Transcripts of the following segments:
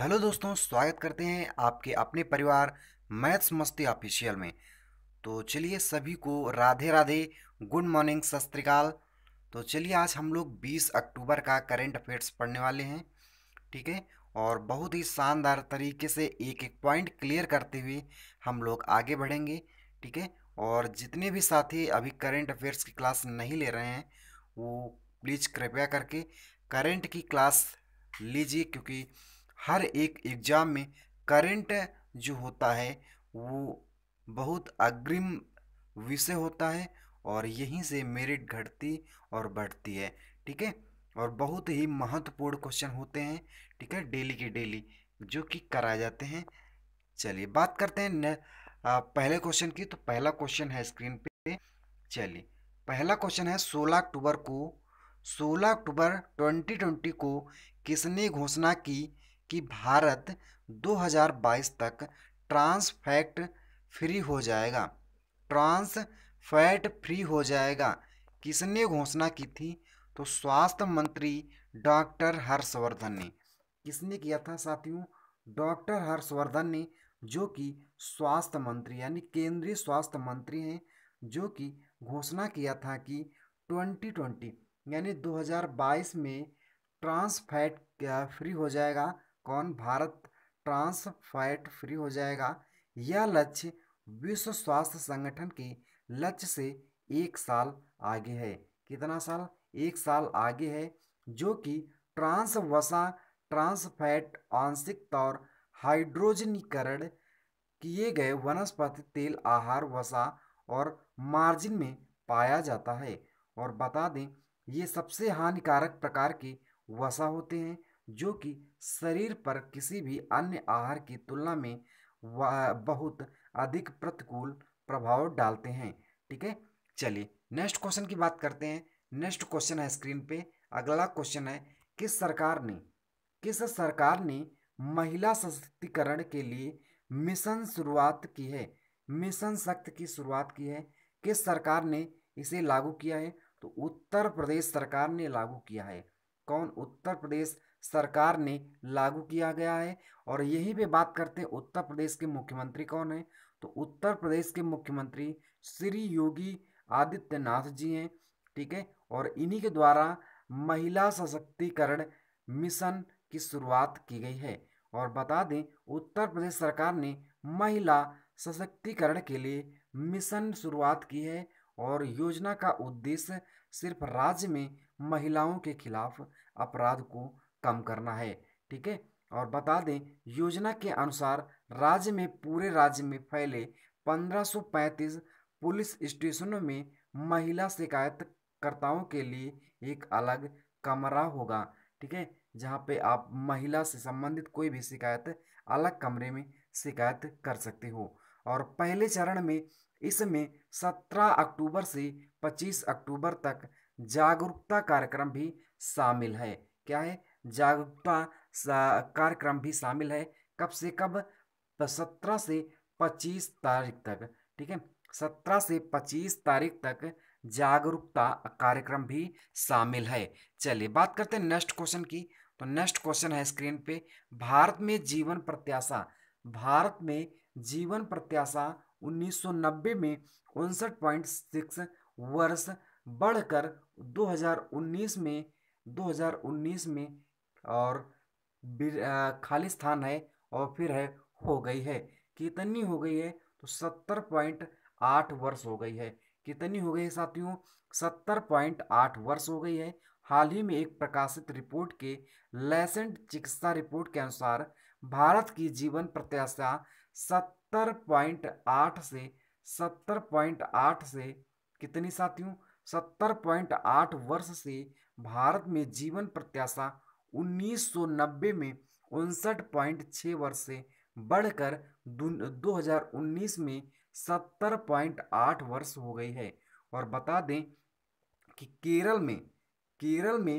hello दोस्तों स्वागत करते हैं आपके अपने परिवार मैथ्स मस्ती ऑफिशियल में तो चलिए सभी को राधे राधे गुड मॉर्निंग सस्त्रीकाल तो चलिए आज हम लोग 20 अक्टूबर का करेंट अफेयर्स पढ़ने वाले हैं ठीक है और बहुत ही शानदार तरीके से एक एक पॉइंट क्लियर करते हुए हम लोग आगे बढ़ेंगे ठीक है और जितने भी साथी अभी करेंट अफेयर्स की क्लास नहीं ले रहे हैं वो प्लीज़ कृपया करके करेंट की क्लास लीजिए क्योंकि हर एक एग्ज़ाम में करंट जो होता है वो बहुत अग्रिम विषय होता है और यहीं से मेरिट घटती और बढ़ती है ठीक है और बहुत ही महत्वपूर्ण क्वेश्चन होते हैं ठीक है डेली के डेली जो कि कराए जाते हैं चलिए बात करते हैं न, आ, पहले क्वेश्चन की तो पहला क्वेश्चन है स्क्रीन पे चलिए पहला क्वेश्चन है 16 अक्टूबर को 16 अक्टूबर 2020 को किसने घोषणा की कि भारत 2022 तक ट्रांस फैट फ्री हो जाएगा ट्रांस फैट फ्री हो जाएगा किसने घोषणा की थी तो स्वास्थ्य मंत्री डॉक्टर हर्षवर्धन ने किसने किया था साथियों डॉक्टर हर्षवर्धन ने जो कि स्वास्थ्य मंत्री यानी केंद्रीय स्वास्थ्य मंत्री हैं जो कि घोषणा किया था कि 2020 यानी 2022 में ट्रांस फैट फ्री हो जाएगा कौन भारत ट्रांस फैट फ्री हो जाएगा यह लक्ष्य विश्व स्वास्थ्य संगठन के लक्ष्य से एक साल आगे है कितना साल एक साल आगे है जो कि ट्रांस वसा ट्रांस फैट आंशिक तौर हाइड्रोजनीकरण किए गए वनस्पति तेल आहार वसा और मार्जिन में पाया जाता है और बता दें ये सबसे हानिकारक प्रकार के वसा होते हैं जो कि शरीर पर किसी भी अन्य आहार की तुलना में बहुत अधिक प्रतिकूल प्रभाव डालते हैं ठीक है चलिए नेक्स्ट क्वेश्चन की बात करते हैं नेक्स्ट क्वेश्चन है स्क्रीन पे अगला क्वेश्चन है किस सरकार ने किस सरकार ने महिला सशक्तिकरण के लिए मिशन शुरुआत की है मिशन शक्ति की शुरुआत की है किस सरकार ने इसे लागू किया है तो उत्तर प्रदेश सरकार ने लागू किया है कौन उत्तर प्रदेश सरकार ने लागू किया गया है और यही पे बात करते हैं उत्तर प्रदेश के मुख्यमंत्री कौन है तो उत्तर प्रदेश के मुख्यमंत्री श्री योगी आदित्यनाथ जी हैं ठीक है और इन्हीं के द्वारा महिला सशक्तिकरण मिशन की शुरुआत की गई है और बता दें उत्तर प्रदेश सरकार ने महिला सशक्तिकरण के लिए मिशन शुरुआत की है और योजना का उद्देश्य सिर्फ राज्य में महिलाओं के खिलाफ अपराध को कम करना है ठीक है और बता दें योजना के अनुसार राज्य में पूरे राज्य में फैले 1535 पुलिस स्टेशनों में महिला शिकायतकर्ताओं के लिए एक अलग कमरा होगा ठीक है जहाँ पे आप महिला से संबंधित कोई भी शिकायत अलग कमरे में शिकायत कर सकते हो और पहले चरण में इसमें 17 अक्टूबर से 25 अक्टूबर तक जागरूकता कार्यक्रम भी शामिल है क्या है जागरूकता कार्यक्रम भी शामिल है कब से कब सत्रह से पच्चीस तारीख तक ठीक है सत्रह से पच्चीस तारीख तक जागरूकता कार्यक्रम भी शामिल है चलिए बात करते हैं नेक्स्ट क्वेश्चन की तो नेक्स्ट क्वेश्चन है स्क्रीन पे भारत में जीवन प्रत्याशा भारत में जीवन प्रत्याशा 1990 में उनसठ वर्ष बढ़कर 2019 में 2019 में और स्थान है और फिर है हो गई है कितनी हो गई है तो सत्तर पॉइंट आठ वर्ष हो गई है कितनी हो गई है साथियों सत्तर पॉइंट आठ वर्ष हो गई है हाल ही में एक प्रकाशित रिपोर्ट के लैसेंट चिकित्सा रिपोर्ट के अनुसार भारत की जीवन प्रत्याशा सत्तर पॉइंट आठ से सत्तर पॉइंट आठ से कितनी साथियों सत्तर पॉइंट आठ वर्ष से भारत में जीवन प्रत्याशा 1990 में उनसठ पॉइंट छः वर्ष से बढ़कर 2019 में सत्तर पॉइंट आठ वर्ष हो गई है और बता दें कि केरल में केरल में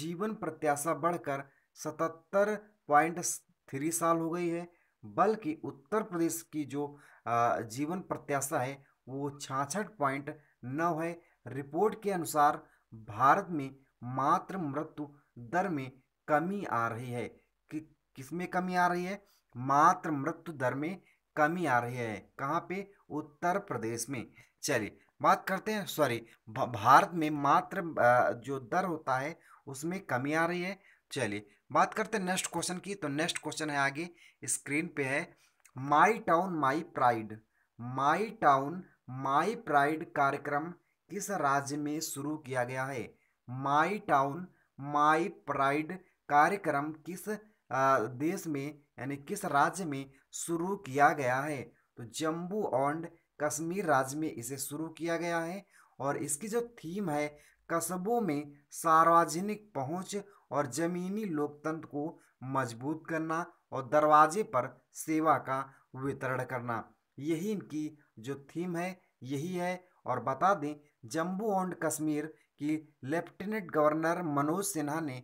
जीवन प्रत्याशा बढ़कर सतहत्तर पॉइंट थ्री साल हो गई है बल्कि उत्तर प्रदेश की जो जीवन प्रत्याशा है वो छाछठ पॉइंट नौ है रिपोर्ट के अनुसार भारत में मात्र मृत्यु दर में कमी आ रही है कि किस में कमी आ रही है मात्र मृत्यु दर में कमी आ रही है कहाँ पे उत्तर प्रदेश में चलिए बात करते हैं सॉरी भारत में मात्र जो दर होता है उसमें कमी आ रही है चलिए बात करते हैं नेक्स्ट क्वेश्चन की तो नेक्स्ट क्वेश्चन है आगे स्क्रीन पे है my town my pride my town my pride कार्यक्रम किस राज्य में शुरू किया गया है माई टाउन माई प्राइड कार्यक्रम किस देश में यानी किस राज्य में शुरू किया गया है तो जम्मू एंड कश्मीर राज्य में इसे शुरू किया गया है और इसकी जो थीम है कस्बों में सार्वजनिक पहुंच और जमीनी लोकतंत्र को मजबूत करना और दरवाजे पर सेवा का वितरण करना यही इनकी जो थीम है यही है और बता दें जम्मू एंड कश्मीर की लेफ्टिनेंट गवर्नर मनोज सिन्हा ने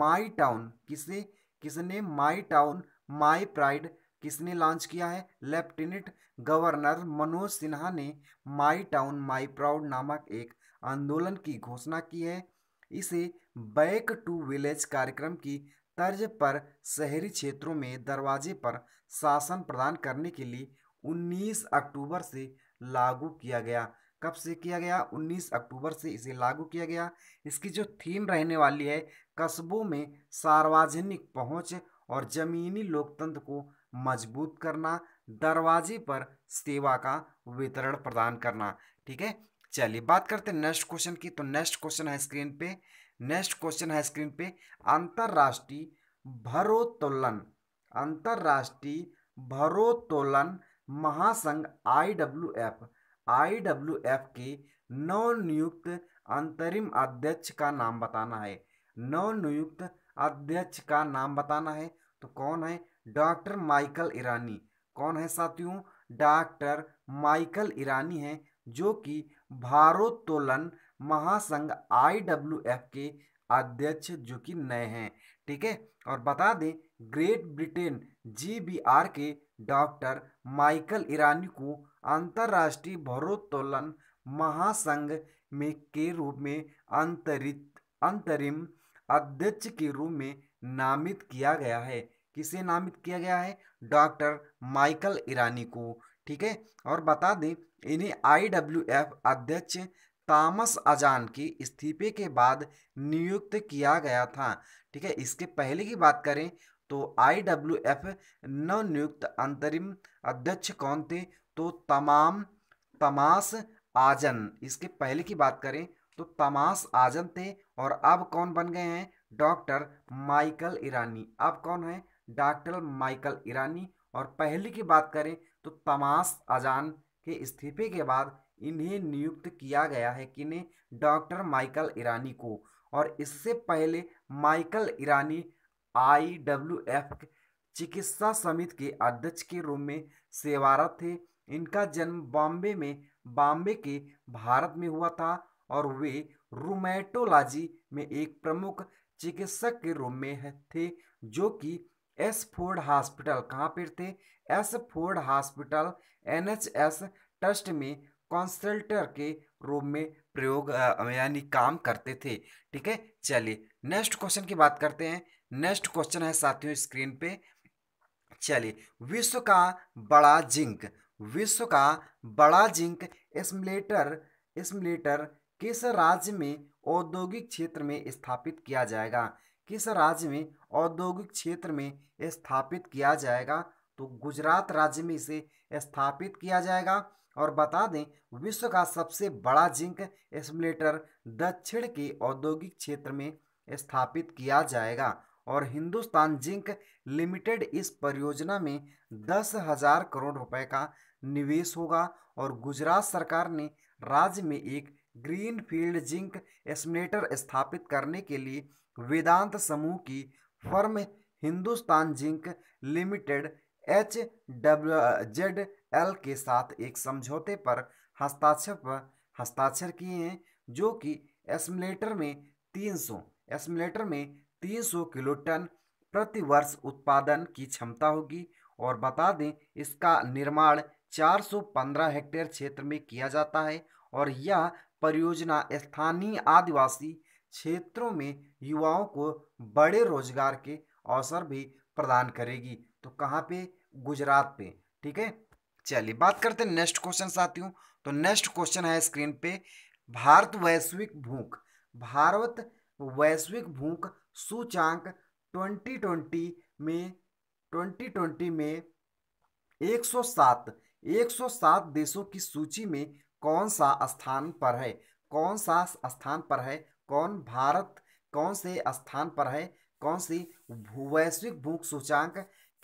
माई टाउन किसे किसने माई टाउन माई प्राइड किसने लॉन्च किया है लेफ्टिनेंट गवर्नर मनोज सिन्हा ने माई टाउन माई प्राउड नामक एक आंदोलन की घोषणा की है इसे बैक टू विलेज कार्यक्रम की तर्ज पर शहरी क्षेत्रों में दरवाजे पर शासन प्रदान करने के लिए 19 अक्टूबर से लागू किया गया कब से किया गया 19 अक्टूबर से इसे लागू किया गया इसकी जो थीम रहने वाली है कस्बों में सार्वजनिक पहुंच और ज़मीनी लोकतंत्र को मजबूत करना दरवाजे पर सेवा का वितरण प्रदान करना ठीक है चलिए बात करते हैं नेक्स्ट क्वेश्चन की तो नेक्स्ट क्वेश्चन है स्क्रीन पे नेक्स्ट क्वेश्चन है स्क्रीन पे अंतरराष्ट्रीय भरोत्तोलन अंतर्राष्ट्रीय भरोत्तोलन महासंघ आईडब्ल्यूएफ आईडब्ल्यूएफ के नियुक्त अंतरिम अध्यक्ष का नाम बताना है नियुक्त अध्यक्ष का नाम बताना है तो कौन है डॉक्टर माइकल ईरानी कौन है साथियों डॉक्टर माइकल ईरानी है जो कि भारोत्तोलन महासंघ आई के अध्यक्ष जो कि नए हैं ठीक है और बता दें Great Britain G B R के डॉक्टर माइकल ईरानी को अंतर्राष्ट्रीय भारोत्तोलन महासंघ में के रूप में अंतरित अंतरिम अध्यक्ष के रूप में नामित किया गया है किसे नामित किया गया है डॉक्टर माइकल ईरानी को ठीक है और बता दें इन्हें एफ अध्यक्ष तामस अजान के इस्तीफे के बाद नियुक्त किया गया था ठीक है इसके पहले की बात करें तो आई डब्ल्यू नव नवनियुक्त अंतरिम अध्यक्ष कौन थे तो तमाम तमास आजन इसके पहले की बात करें तो तमास आजन थे और अब कौन बन गए हैं डॉक्टर माइकल ईरानी अब कौन है डॉक्टर माइकल ईरानी और पहले की बात करें तो तमाश अजान के इस्तीफे के बाद इन्हें नियुक्त किया गया है कि ने डॉक्टर माइकल ईरानी को और इससे पहले Michael Irani I W F चिकित्सा समिति के अध्यक्ष के रूप में सेवारत थे इनका जन्म बॉम्बे में बॉम्बे के भारत में हुआ था और वे रोमैटोलॉजी में एक प्रमुख चिकित्सक के रूप में थे जो कि एस फोर्ड हॉस्पिटल कहाँ पर थे Ashford hospital N H S trust में कंसल्टर के रूप में प्रयोग यानी काम करते थे ठीक है चलिए नेक्स्ट क्वेश्चन की बात करते हैं नेक्स्ट क्वेश्चन है साथियों स्क्रीन पे चलिए विश्व का बड़ा जिंक विश्व का बड़ा जिंक एस्मलेटर एस्मलेटर किस राज्य में औद्योगिक क्षेत्र में स्थापित किया जाएगा किस राज्य में औद्योगिक क्षेत्र में स्थापित किया जाएगा तो गुजरात राज्य में इसे स्थापित किया जाएगा और बता दें विश्व का सबसे बड़ा जिंक एसमुलेटर दक्षिण के औद्योगिक क्षेत्र में स्थापित किया जाएगा और हिंदुस्तान जिंक लिमिटेड इस परियोजना में दस हजार करोड़ रुपए का निवेश होगा और गुजरात सरकार ने राज्य में एक ग्रीन फील्ड जिंक एस्मिनेटर स्थापित करने के लिए वेदांत समूह की फर्म Hindustan zinc limited H W Z L के साथ एक समझौते पर हस्ताक्षर पर हस्ताक्षर किए हैं जो कि एस्मिलेटर में 300 एस्मिलेटर में 300 किलो टन प्रति वर्ष उत्पादन की क्षमता होगी और बता दें इसका निर्माण 415 हेक्टेयर क्षेत्र में किया जाता है और यह परियोजना स्थानीय आदिवासी क्षेत्रों में युवाओं को बड़े रोजगार के अवसर भी प्रदान करेगी तो कहाँ पे गुजरात पे ठीक है चलिए बात करते हैं नेक्स्ट क्वेश्चन साथियों तो नेक्स्ट क्वेश्चन है स्क्रीन पे भारत वैश्विक भूख भारत वैश्विक भूख सूचांक 2020 में 2020 में 107 107 देशों की सूची में कौन सा स्थान पर है कौन सा स्थान पर है कौन भारत कौन से स्थान पर है कौन सी वैश्विक भूख सूचांक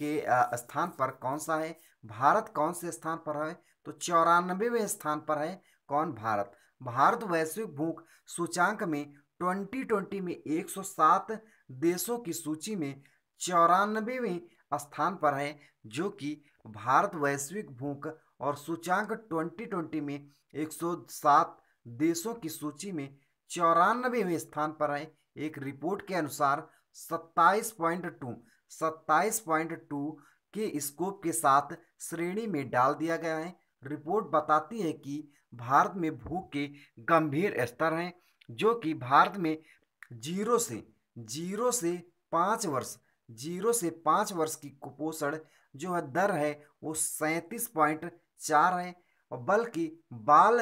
के स्थान पर कौन सा है भारत कौन से स्थान पर है तो चौरानबेवें स्थान पर है कौन भारत भारत वैश्विक भूख सूचांक में 2020 में 107 देशों की सूची में चौरानबेवे स्थान पर है जो कि भारत वैश्विक भूख और सूचांक 2020 में 107 देशों की सूची में चौरानबेवें स्थान पर आए एक रिपोर्ट के अनुसार 27.2 27.2 के स्कोप के साथ श्रेणी में डाल दिया गया है रिपोर्ट बताती है कि भारत में भूख के गंभीर स्तर हैं जो कि भारत में जीरो से जीरो से पाँच वर्ष जीरो से पाँच वर्ष की कुपोषण जो है दर है वो सैंतीस पॉइंट चार है और बल्कि बाल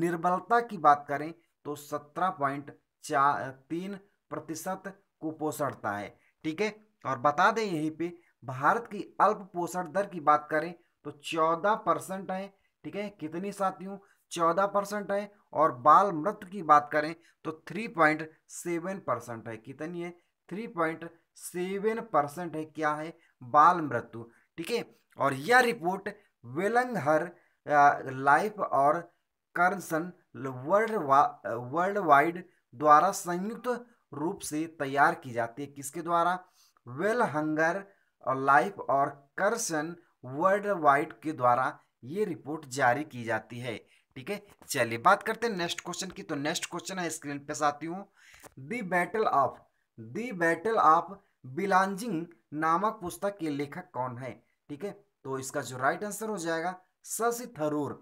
निर्बलता की बात करें तो सत्रह पॉइंट चार तीन प्रतिशत कुपोषणता है ठीक है और बता दें यहीं पे भारत की अल्प पोषण दर की बात करें तो चौदह परसेंट है ठीक है कितनी साथियों चौदह परसेंट है और बाल मृत्यु की बात करें तो थ्री पॉइंट सेवन परसेंट है कितनी है थ्री पॉइंट सेवन परसेंट है क्या है बाल मृत्यु ठीक है और यह रिपोर्ट वेलंग हर लाइफ और कर्नसन वर्ल्ड वर्ल्ड वाइड द्वारा संयुक्त रूप से तैयार की जाती है किसके द्वारा वेल हंगर और लाइफ और कर्सन वर्ल्ड वाइड के द्वारा ये रिपोर्ट जारी की जाती है ठीक है चलिए बात करते हैं नेक्स्ट क्वेश्चन की तो नेक्स्ट क्वेश्चन है स्क्रीन पे साथी हूँ the battle of the battle of belonging नामक पुस्तक के लेखक कौन है ठीक है तो इसका जो राइट आंसर हो जाएगा शशि थरूर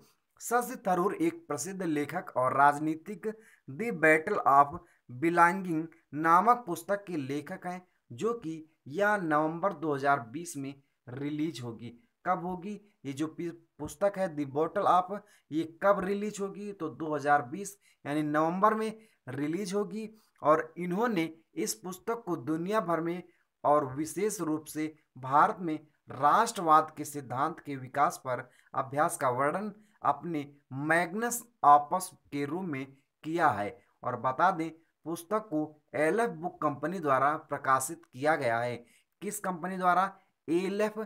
शशि थरूर एक प्रसिद्ध लेखक और राजनीतिक द बैटल ऑफ बिलांगिंग नामक पुस्तक के लेखक हैं जो कि यह नवंबर 2020 में रिलीज होगी कब होगी ये जो पुस्तक है दी बोटल ऑफ ये कब रिलीज होगी तो 2020 यानी नवंबर में रिलीज होगी और इन्होंने इस पुस्तक को दुनिया भर में और विशेष रूप से भारत में राष्ट्रवाद के सिद्धांत के विकास पर अभ्यास का वर्णन अपने मैग्नस आपस के रूप में किया है और बता दें पुस्तक को एल एफ बुक कंपनी द्वारा प्रकाशित किया गया है किस कंपनी द्वारा एल एफ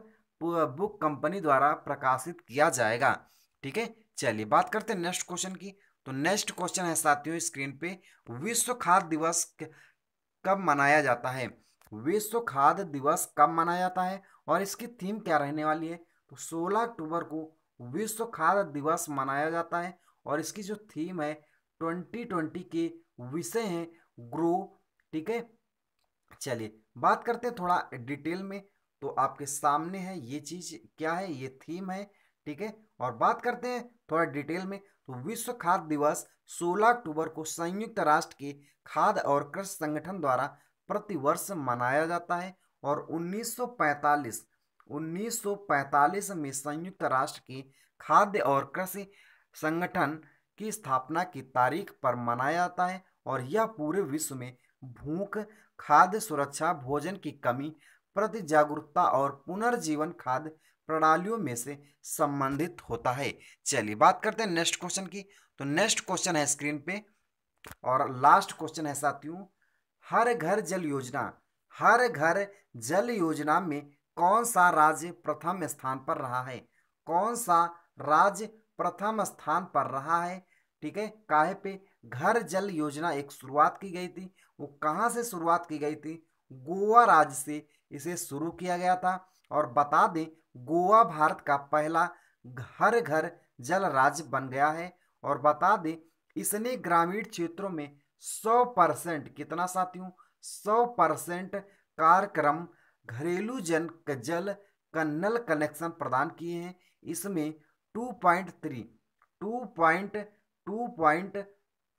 बुक कंपनी द्वारा प्रकाशित किया जाएगा ठीक है चलिए बात करते हैं नेक्स्ट क्वेश्चन की तो नेक्स्ट क्वेश्चन है साथियों स्क्रीन पे विश्व खाद्य दिवस कब मनाया जाता है विश्व खाद्य दिवस कब मनाया जाता है और इसकी थीम क्या रहने वाली है तो 16 अक्टूबर को विश्व खाद्य दिवस मनाया जाता है और इसकी जो थीम है 2020 के विषय हैं ग्रो ठीक है चलिए बात करते हैं थोड़ा डिटेल में तो आपके सामने है ये चीज़ क्या है ये थीम है ठीक है और बात करते हैं थोड़ा डिटेल में तो विश्व खाद्य दिवस 16 अक्टूबर को संयुक्त राष्ट्र के खाद्य और कृषि संगठन द्वारा प्रतिवर्ष मनाया जाता है और 1945 1945 में संयुक्त राष्ट्र की खाद्य और कृषि संगठन की स्थापना की तारीख पर मनाया जाता है और यह पूरे विश्व में भूख खाद्य सुरक्षा भोजन की कमी प्रति जागरूकता और पुनर्जीवन खाद्य प्रणालियों में से संबंधित होता है चलिए बात करते हैं नेक्स्ट क्वेश्चन की तो नेक्स्ट क्वेश्चन है स्क्रीन पे और लास्ट क्वेश्चन है साथियों हर घर जल योजना हर घर जल योजना में कौन सा राज्य प्रथम स्थान पर रहा है कौन सा राज्य प्रथम स्थान पर रहा है ठीक है काहे पे घर जल योजना एक शुरुआत की गई थी वो कहाँ से शुरुआत की गई थी गोवा राज्य से इसे शुरू किया गया था और बता दें गोवा भारत का पहला घर घर जल राज्य बन गया है और बता दें इसने ग्रामीण क्षेत्रों में 100 परसेंट कितना साथियों सौ परसेंट कार्यक्रम घरेलू जन जल का नल कनेक्शन प्रदान किए हैं इसमें two point three two point two point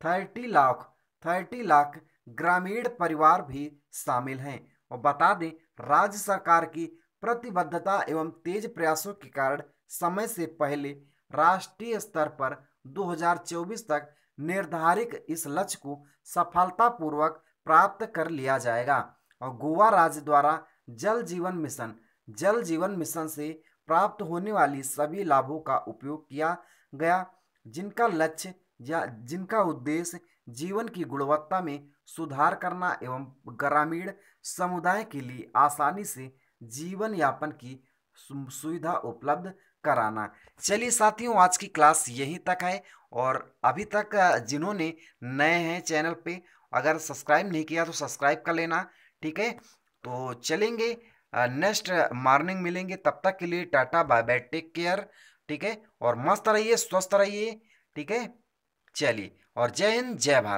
thirty lakh thirty lakh ग्रामीण परिवार भी शामिल हैं और बता दें राज्य सरकार की प्रतिबद्धता एवं तेज प्रयासों के कारण समय से पहले राष्ट्रीय स्तर पर 2024 तक निर्धारित इस लक्ष्य को सफलतापूर्वक प्राप्त कर लिया जाएगा और गोवा राज्य द्वारा जल जीवन मिशन जल जीवन मिशन से प्राप्त होने वाली सभी लाभों का उपयोग किया गया जिनका लक्ष्य या जिनका उद्देश्य जीवन की गुणवत्ता में सुधार करना एवं ग्रामीण समुदाय के लिए आसानी से जीवन यापन की सुविधा उपलब्ध कराना चलिए साथियों आज की क्लास यहीं तक है और अभी तक जिन्होंने नए हैं चैनल पे अगर सब्सक्राइब नहीं किया तो सब्सक्राइब कर लेना ठीक है तो चलेंगे नेक्स्ट मॉर्निंग मिलेंगे तब तक के लिए tata bye bye take care ठीक है और मस्त रहिए स्वस्थ रहिए ठीक है चलिए और जय हिंद जय भारत